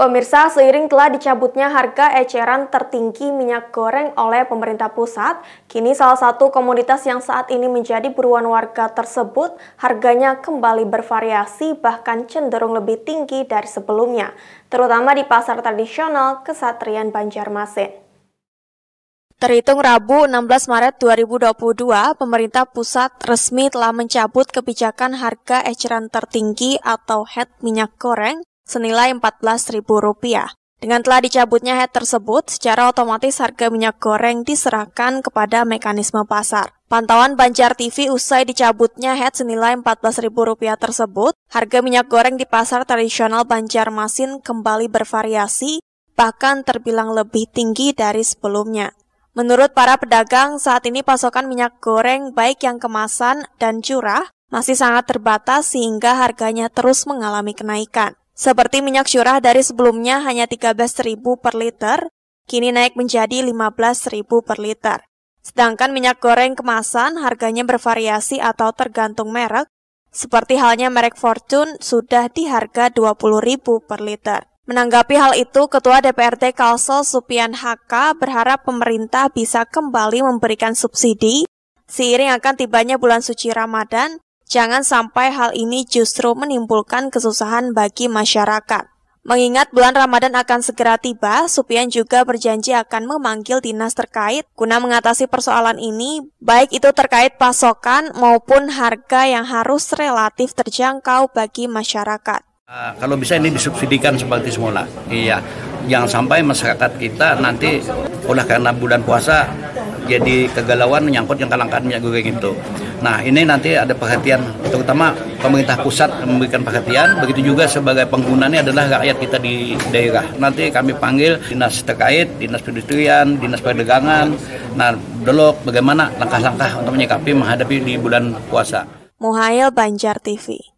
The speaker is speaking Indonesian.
Pemirsa, seiring telah dicabutnya harga eceran tertinggi minyak goreng oleh pemerintah pusat, kini salah satu komoditas yang saat ini menjadi buruan warga tersebut harganya kembali bervariasi bahkan cenderung lebih tinggi dari sebelumnya, terutama di pasar tradisional Kesatrian Banjarmasin. Terhitung Rabu 16 Maret 2022, pemerintah pusat resmi telah mencabut kebijakan harga eceran tertinggi atau head minyak goreng senilai Rp14.000. Dengan telah dicabutnya head tersebut, secara otomatis harga minyak goreng diserahkan kepada mekanisme pasar. Pantauan Banjar TV usai dicabutnya head senilai Rp14.000 tersebut, harga minyak goreng di pasar tradisional Banjarmasin kembali bervariasi, bahkan terbilang lebih tinggi dari sebelumnya. Menurut para pedagang, saat ini pasokan minyak goreng baik yang kemasan dan curah masih sangat terbatas sehingga harganya terus mengalami kenaikan. Seperti minyak curah dari sebelumnya hanya 13.000 per liter, kini naik menjadi 15.000 per liter. Sedangkan minyak goreng kemasan harganya bervariasi atau tergantung merek, seperti halnya merek Fortune sudah di harga 20.000 per liter. Menanggapi hal itu, Ketua DPRD Kalsel Supian HK berharap pemerintah bisa kembali memberikan subsidi seiring akan tibanya bulan suci Ramadan Jangan sampai hal ini justru menimbulkan kesusahan bagi masyarakat. Mengingat bulan Ramadan akan segera tiba, Supian juga berjanji akan memanggil dinas terkait guna mengatasi persoalan ini, baik itu terkait pasokan maupun harga yang harus relatif terjangkau bagi masyarakat. Eh, kalau bisa ini disubsidikan seperti semula. Iya, jangan sampai masyarakat kita nanti oleh karena bulan puasa jadi kegalauan menyangkut yang kelangkaan minyak goreng itu. Nah ini nanti ada perhatian terutama pemerintah pusat memberikan perhatian begitu juga sebagai penggunanya adalah rakyat kita di daerah. Nanti kami panggil dinas terkait, dinas perindustrian, dinas perdagangan, nah belok bagaimana langkah-langkah untuk menyikapi menghadapi di bulan puasa. Muhail Banjar TV